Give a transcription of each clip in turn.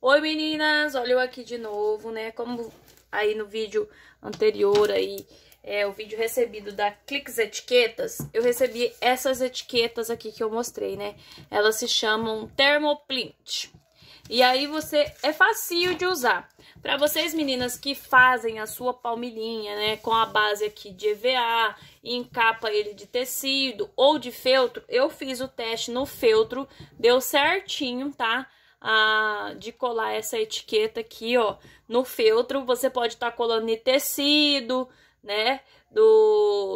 Oi meninas, olha eu aqui de novo, né, como aí no vídeo anterior aí, é, o vídeo recebido da Clix Etiquetas, eu recebi essas etiquetas aqui que eu mostrei, né, elas se chamam Thermoplint, e aí você, é facinho de usar, para vocês meninas que fazem a sua palmilhinha, né, com a base aqui de EVA, e encapa ele de tecido ou de feltro, eu fiz o teste no feltro, deu certinho, tá, a, de colar essa etiqueta aqui, ó, no feltro. Você pode estar tá colando em tecido, né? Do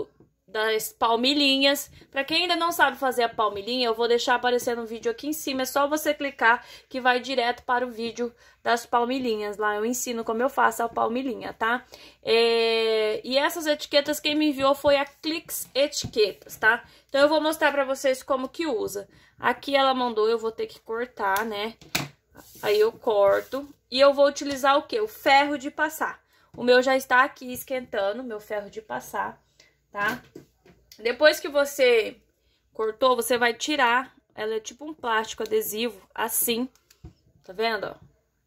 das palmilhinhas. Para quem ainda não sabe fazer a palmilhinha, eu vou deixar aparecer no vídeo aqui em cima. É só você clicar que vai direto para o vídeo das palmilhinhas. Lá eu ensino como eu faço a palmilhinha, tá? É... E essas etiquetas quem me enviou foi a Clix Etiquetas, tá? Então eu vou mostrar para vocês como que usa. Aqui ela mandou, eu vou ter que cortar, né? Aí eu corto e eu vou utilizar o que? O ferro de passar. O meu já está aqui esquentando, meu ferro de passar tá? Depois que você cortou, você vai tirar. Ela é tipo um plástico adesivo, assim. Tá vendo?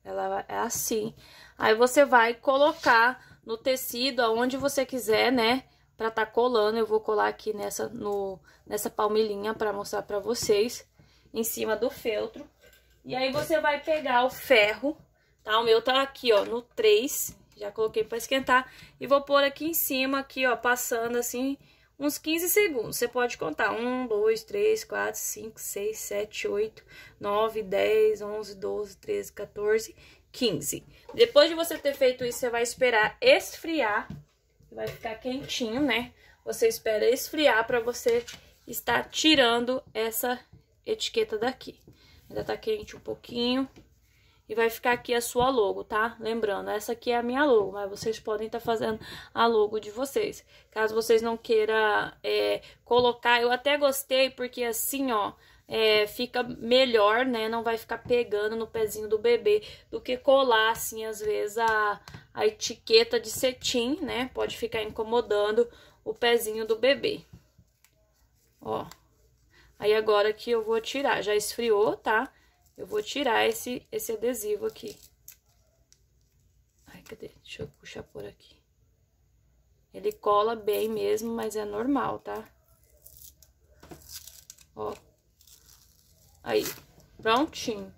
Ela é assim. Aí você vai colocar no tecido, aonde você quiser, né? Pra tá colando. Eu vou colar aqui nessa, no, nessa palmilhinha pra mostrar pra vocês. Em cima do feltro. E aí você vai pegar o ferro, tá? O meu tá aqui, ó, no 3. Já coloquei pra esquentar. E vou pôr aqui em cima, aqui, ó, passando assim uns 15 segundos. Você pode contar 1, 2, 3, 4, 5, 6, 7, 8, 9, 10, 11, 12, 13, 14, 15. Depois de você ter feito isso, você vai esperar esfriar. Vai ficar quentinho, né? Você espera esfriar para você estar tirando essa etiqueta daqui. Ainda tá quente um pouquinho. E vai ficar aqui a sua logo, tá? Lembrando, essa aqui é a minha logo, mas vocês podem estar tá fazendo a logo de vocês. Caso vocês não queiram é, colocar, eu até gostei porque assim, ó, é, fica melhor, né? Não vai ficar pegando no pezinho do bebê do que colar, assim, às vezes a, a etiqueta de cetim, né? Pode ficar incomodando o pezinho do bebê. Ó. Aí agora que eu vou tirar, já esfriou, tá? Tá? Eu vou tirar esse, esse adesivo aqui. Ai, cadê? Deixa eu puxar por aqui. Ele cola bem mesmo, mas é normal, tá? Ó. Aí, prontinho.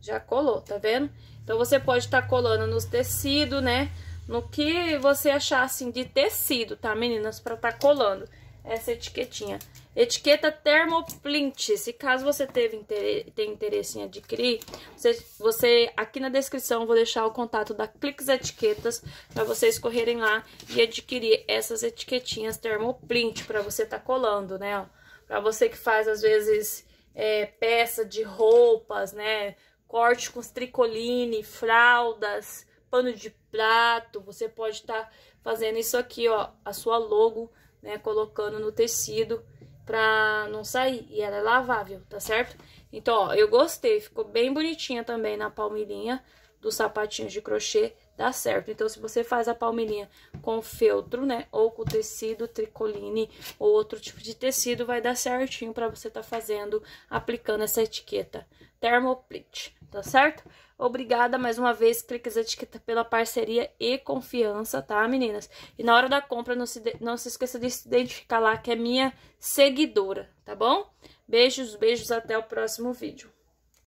Já colou, tá vendo? Então, você pode estar tá colando nos tecidos, né? No que você achar, assim, de tecido, tá, meninas? Pra estar tá colando essa etiquetinha. Etiqueta Thermoplint. Se caso você teve interesse, tem interesse em adquirir, você, você aqui na descrição eu vou deixar o contato da Clix Etiquetas para vocês correrem lá e adquirir essas etiquetinhas Thermoplint para você estar tá colando, né? Para você que faz às vezes é, peça de roupas, né? Corte com tricoline, fraldas, pano de prato. Você pode estar tá fazendo isso aqui, ó, a sua logo né, colocando no tecido pra não sair. E ela é lavável, tá certo? Então, ó, eu gostei, ficou bem bonitinha também na palmilhinha dos sapatinhos de crochê, dá certo. Então, se você faz a palmilhinha com feltro, né, ou com tecido tricoline ou outro tipo de tecido, vai dar certinho pra você tá fazendo, aplicando essa etiqueta Thermoplate tá certo? Obrigada mais uma vez, Cricas Etiqueta, pela parceria e confiança, tá, meninas? E na hora da compra, não se, não se esqueça de se identificar lá, que é minha seguidora, tá bom? Beijos, beijos, até o próximo vídeo.